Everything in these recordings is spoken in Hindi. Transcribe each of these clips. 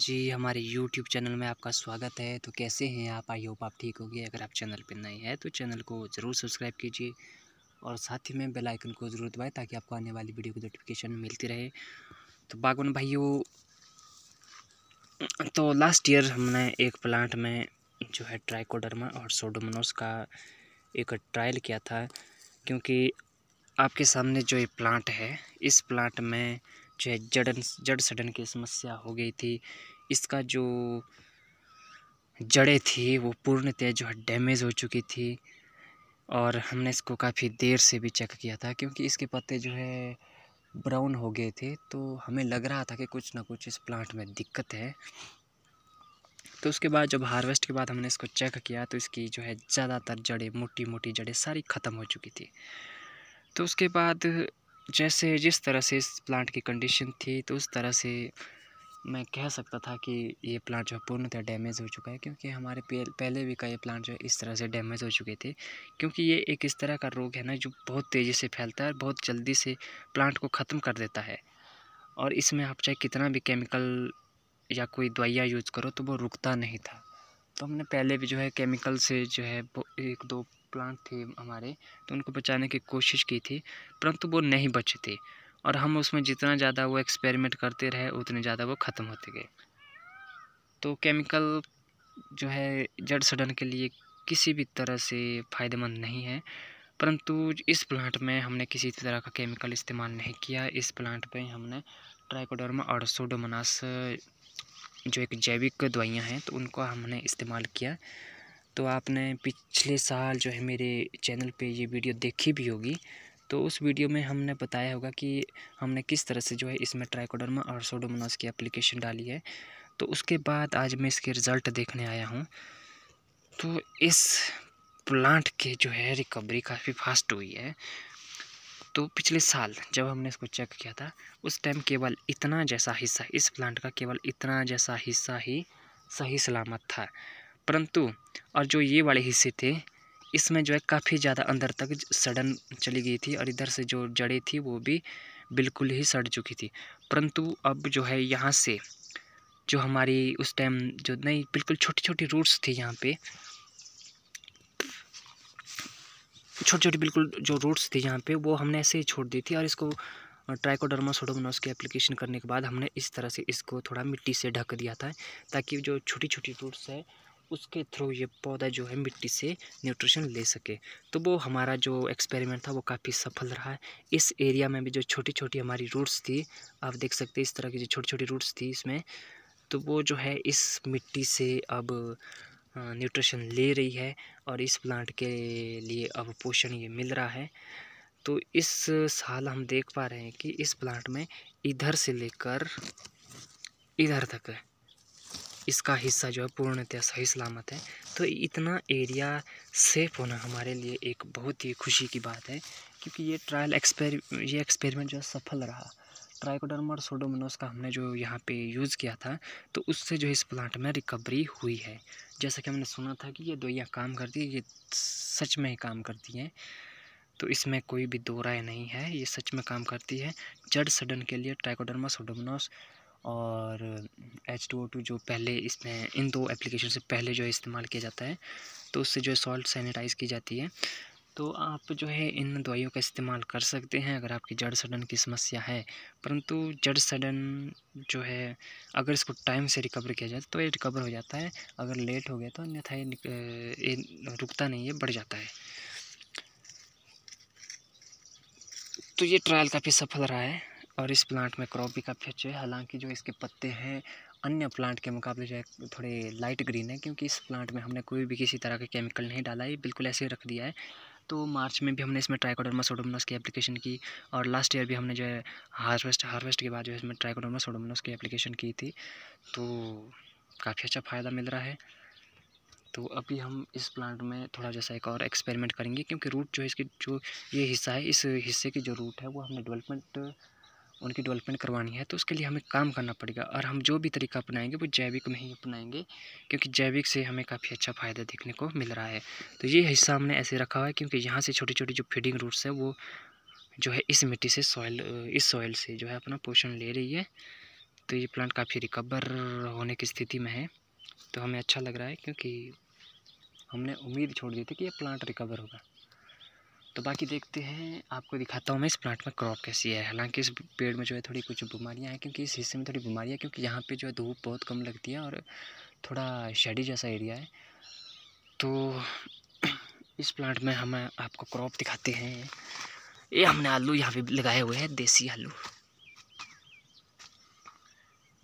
जी हमारे YouTube चैनल में आपका स्वागत है तो कैसे हैं आप आई होप आप ठीक होगी अगर आप चैनल पर नए हैं तो चैनल को ज़रूर सब्सक्राइब कीजिए और साथ ही में बेल आइकन को ज़रूर दबाएं ताकि आपको आने वाली वीडियो की नोटिफिकेशन मिलती रहे तो बागवान भाइयों तो लास्ट ईयर हमने एक प्लांट में जो है ट्राइकोडर्मा और सोडोमोनोस का एक ट्रायल किया था क्योंकि आपके सामने जो ये प्लांट है इस प्लांट में जो है जड़न जड़ सड़न की समस्या हो गई थी इसका जो जड़ें थी वो पूर्णतः जो है डैमेज हो चुकी थी और हमने इसको काफ़ी देर से भी चेक किया था क्योंकि इसके पत्ते जो है ब्राउन हो गए थे तो हमें लग रहा था कि कुछ ना कुछ इस प्लांट में दिक्कत है तो उसके बाद जब हार्वेस्ट के बाद हमने इसको चेक किया तो इसकी जो है ज़्यादातर जड़ें मोटी मोटी जड़ें सारी ख़त्म हो चुकी थी तो उसके बाद जैसे जिस तरह से इस प्लांट की कंडीशन थी तो उस तरह से मैं कह सकता था कि ये प्लांट जो है पूर्णतः डैमेज हो चुका है क्योंकि हमारे पहले भी का ये प्लांट जो है इस तरह से डैमेज हो चुके थे क्योंकि ये एक इस तरह का रोग है ना जो बहुत तेज़ी से फैलता है बहुत जल्दी से प्लांट को ख़त्म कर देता है और इसमें आप चाहे कितना भी केमिकल या कोई दवाइयाँ यूज़ करो तो वो रुकता नहीं था तो हमने पहले भी जो है केमिकल से जो है एक दो प्लांट थे हमारे तो उनको बचाने की कोशिश की थी परंतु वो नहीं बचे थे और हम उसमें जितना ज़्यादा वो एक्सपेरिमेंट करते रहे उतने ज़्यादा वो ख़त्म होते गए तो केमिकल जो है जड़ सड़न के लिए किसी भी तरह से फ़ायदेमंद नहीं है परंतु इस प्लांट में हमने किसी तरह का केमिकल इस्तेमाल नहीं किया इस प्लांट पर हमने ट्राइकोडर्मा और सोडोमनास जो एक जैविक दवाइयाँ हैं तो उनका हमने इस्तेमाल किया तो आपने पिछले साल जो है मेरे चैनल पे ये वीडियो देखी भी होगी तो उस वीडियो में हमने बताया होगा कि हमने किस तरह से जो है इसमें ट्राइकोडर्मा और सोडोमोनास की एप्लीकेशन डाली है तो उसके बाद आज मैं इसके रिज़ल्ट देखने आया हूँ तो इस प्लांट के जो है रिकवरी काफ़ी फास्ट हुई है तो पिछले साल जब हमने इसको चेक किया था उस टाइम केवल इतना जैसा हिस्सा इस प्लांट का केवल इतना जैसा हिस्सा ही सही सलामत था परंतु और जो ये वाले हिस्से थे इसमें जो है काफ़ी ज़्यादा अंदर तक सड़न चली गई थी और इधर से जो जड़ें थी वो भी बिल्कुल ही सड़ चुकी थी परंतु अब जो है यहाँ से जो हमारी उस टाइम जो नहीं बिल्कुल छोटी छोटी रूट्स थी यहाँ पे छोटी छोटी बिल्कुल जो रूट्स थी यहाँ पे वो हमने ऐसे ही छोड़ दी थी और इसको ट्राइकोडर्मा सोडोमोनोस की एप्लीकेशन करने के बाद हमने इस तरह से इसको थोड़ा मिट्टी से ढक दिया था ताकि जो छोटी छोटी रूट्स है उसके थ्रू ये पौधा जो है मिट्टी से न्यूट्रिशन ले सके तो वो हमारा जो एक्सपेरिमेंट था वो काफ़ी सफल रहा इस एरिया में भी जो छोटी छोटी हमारी रूट्स थी आप देख सकते इस तरह की जो छोटी छोटी रूट्स थी इसमें तो वो जो है इस मिट्टी से अब न्यूट्रिशन ले रही है और इस प्लांट के लिए अब पोषण ये मिल रहा है तो इस साल हम देख पा रहे हैं कि इस प्लांट में इधर से लेकर इधर तक है इसका हिस्सा जो है पूर्णतः सही सलामत है तो इतना एरिया सेफ होना हमारे लिए एक बहुत ही खुशी की बात है क्योंकि ये ट्रायल एक्सपेर ये एक्सपेरिमेंट जो है सफल रहा ट्राइकोडर्मा और सोडोमोनोस का हमने जो यहाँ पे यूज़ किया था तो उससे जो इस प्लांट में रिकवरी हुई है जैसा कि हमने सुना था कि ये दवाइयाँ काम करती है ये सच में ही काम करती हैं तो इसमें कोई भी दो राय नहीं है ये सच में काम करती है जड़ सडन के लिए ट्राइकोडर्मा सोडोमोनोस और एच टू ओ टू जो पहले इसमें इन दो एप्लीकेशन से पहले जो है इस्तेमाल किया जाता है तो उससे जो है सॉल्ट सैनिटाइज़ की जाती है तो आप जो है इन दवाइयों का इस्तेमाल कर सकते हैं अगर आपकी जड़ सड़न की समस्या है परंतु जड़ सड़न जो है अगर इसको टाइम से रिकवर किया जाए तो ये रिकवर हो जाता है अगर लेट हो गया तो अन्यथा ये, ये रुकता नहीं है बढ़ जाता है तो ये ट्रायल काफ़ी सफल रहा है और इस प्लांट में क्रॉप भी काफ़ी अच्छे हैं हालांकि जो इसके पत्ते हैं अन्य प्लांट के मुकाबले जो है थोड़े लाइट ग्रीन है क्योंकि इस प्लांट में हमने कोई भी किसी तरह का केमिकल नहीं डाला है बिल्कुल ऐसे ही रख दिया है तो मार्च में भी हमने इसमें ट्राइकोडर्मा सोडोमनस की एप्लीकेशन की और लास्ट ईयर भी हमने जो है हार्वेस्ट हार्वेस्ट के बाद जो है इसमें ट्राइकोडर्मा सोडोमनस की एप्लीकेशन की थी तो काफ़ी अच्छा फ़ायदा मिल रहा है तो अभी हम इस प्लांट में थोड़ा जैसा एक और एक्सपेरिमेंट करेंगे क्योंकि रूट जो है इसकी जो ये हिस्सा है इस हिस्से की जो रूट है वो हमने डेवलपमेंट उनकी डेवलपमेंट करवानी है तो उसके लिए हमें काम करना पड़ेगा और हम जो भी तरीका अपनाएंगे वो जैविक में ही अपनाएंगे क्योंकि जैविक से हमें काफ़ी अच्छा फ़ायदा देखने को मिल रहा है तो ये हिस्सा हमने ऐसे रखा हुआ है क्योंकि यहाँ से छोटी छोटी जो फीडिंग रूट्स है वो जो है इस मिट्टी से सॉइल इस सॉइल से जो है अपना पोषण ले रही है तो ये प्लांट काफ़ी रिकवर होने की स्थिति में है तो हमें अच्छा लग रहा है क्योंकि हमने उम्मीद छोड़ दी थी कि ये प्लांट रिकवर होगा तो बाकी देखते हैं आपको दिखाता हूँ मैं इस प्लांट में क्रॉप कैसी है हालांकि इस पेड़ में जो है थोड़ी कुछ बीमारियाँ हैं क्योंकि इस हिस्से में थोड़ी बीमारियाँ क्योंकि यहाँ पे जो है धूप बहुत कम लगती है और थोड़ा शेडी जैसा एरिया है तो इस प्लांट में हम आपको क्रॉप दिखाते हैं ये हमने आलू यहाँ पे लगाए हुए हैं देसी आलू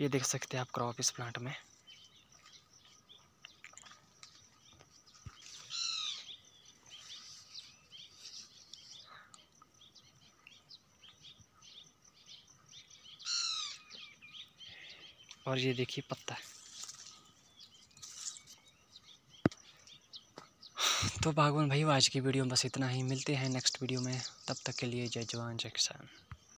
ये देख सकते हैं आप क्रॉप इस प्लांट में और ये देखिए पत्ता तो भागवान भाई आज की वीडियो में बस इतना ही मिलते हैं नेक्स्ट वीडियो में तब तक के लिए जय जवान जय किसान